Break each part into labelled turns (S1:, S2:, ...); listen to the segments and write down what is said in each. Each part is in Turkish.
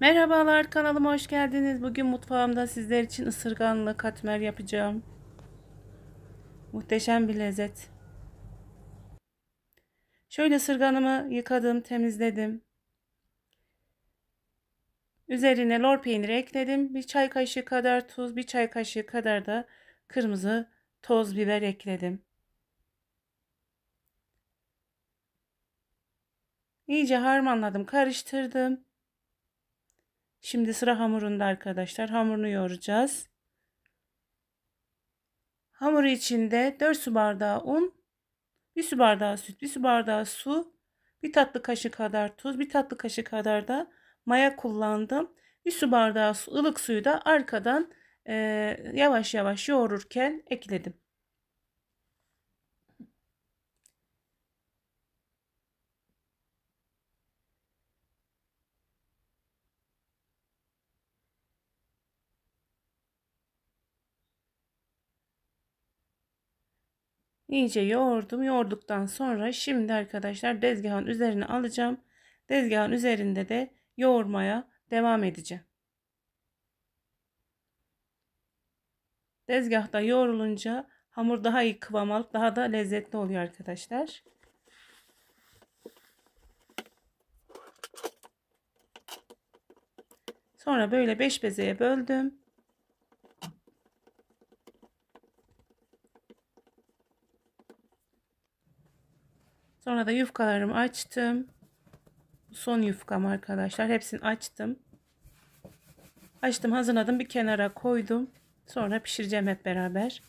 S1: Merhabalar kanalıma hoş geldiniz. Bugün mutfağımda sizler için ısırganlı katmer yapacağım. Muhteşem bir lezzet. Şöyle ısırganımı yıkadım, temizledim. Üzerine lor peyniri ekledim. Bir çay kaşığı kadar tuz, bir çay kaşığı kadar da kırmızı toz biber ekledim. İyice harmanladım, karıştırdım. Şimdi sıra hamurunda arkadaşlar. Hamurunu yoğuracağız. Hamuru içinde 4 su bardağı un, 1 su bardağı süt, 1 su bardağı su, 1 tatlı kaşığı kadar tuz, 1 tatlı kaşığı kadar da maya kullandım. 1 su bardağı su, ılık suyu da arkadan e, yavaş yavaş yoğururken ekledim. İyice yoğurdum. Yoğurduktan sonra şimdi arkadaşlar tezgahın üzerine alacağım. Tezgahın üzerinde de yoğurmaya devam edeceğim. Tezgahta yoğrulunca hamur daha iyi kıvam alıp daha da lezzetli oluyor arkadaşlar. Sonra böyle 5 bezeye böldüm. Sonra da yufkalarımı açtım. Son yufkam arkadaşlar. Hepsini açtım. Açtım hazırladım. Bir kenara koydum. Sonra pişireceğim hep beraber.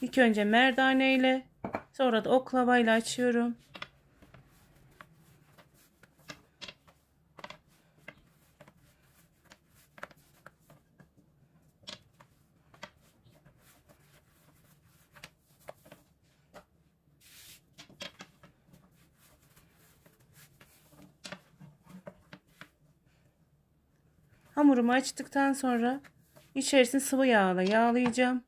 S1: İlk önce merdane ile sonra da oklavayla açıyorum. Hamurumu açtıktan sonra içerisini sıvı yağla yağlayacağım.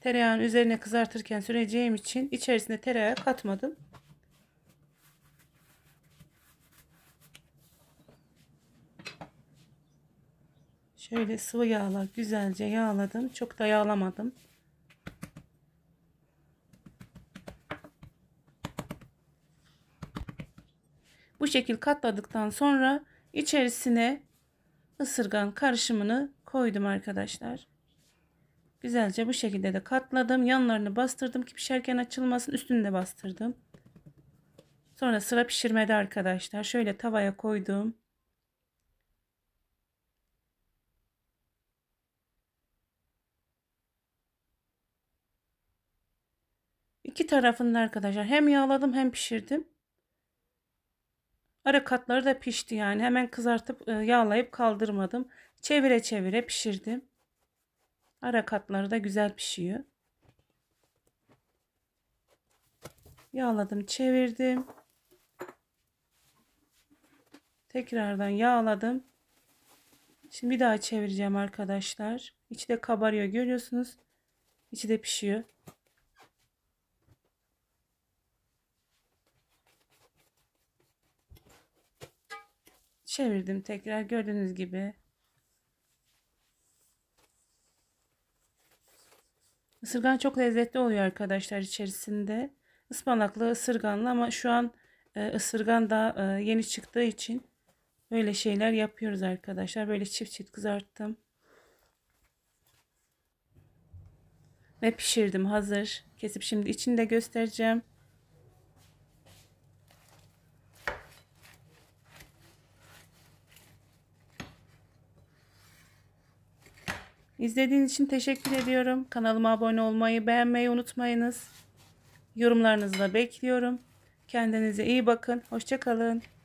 S1: Tereyağın üzerine kızartırken süreceğim için içerisine tereyağı katmadım. Şöyle sıvı yağla güzelce yağladım. Çok da yağlamadım. Bu şekil katladıktan sonra içerisine ısırgan karışımını koydum arkadaşlar. Güzelce bu şekilde de katladım. Yanlarını bastırdım ki pişerken açılmasın. Üstünü de bastırdım. Sonra sıra pişirmede arkadaşlar. Şöyle tavaya koydum. İki tarafında arkadaşlar hem yağladım hem pişirdim. Ara katları da pişti yani. Hemen kızartıp e, yağlayıp kaldırmadım. Çevire çevire pişirdim. Ara katları da güzel pişiyor. Yağladım, çevirdim. Tekrardan yağladım. Şimdi bir daha çevireceğim arkadaşlar. İçi de kabarıyor görüyorsunuz. İçi de pişiyor. çevirdim tekrar gördüğünüz gibi. Isırgan çok lezzetli oluyor arkadaşlar içerisinde. Ispanaklı, ısırganlı ama şu an e, ısırgan da e, yeni çıktığı için böyle şeyler yapıyoruz arkadaşlar. Böyle çift çift kızarttım. Ve pişirdim hazır. Kesip şimdi içinde göstereceğim. İzlediğiniz için teşekkür ediyorum. Kanalıma abone olmayı, beğenmeyi unutmayınız. Yorumlarınızı da bekliyorum. Kendinize iyi bakın. Hoşçakalın.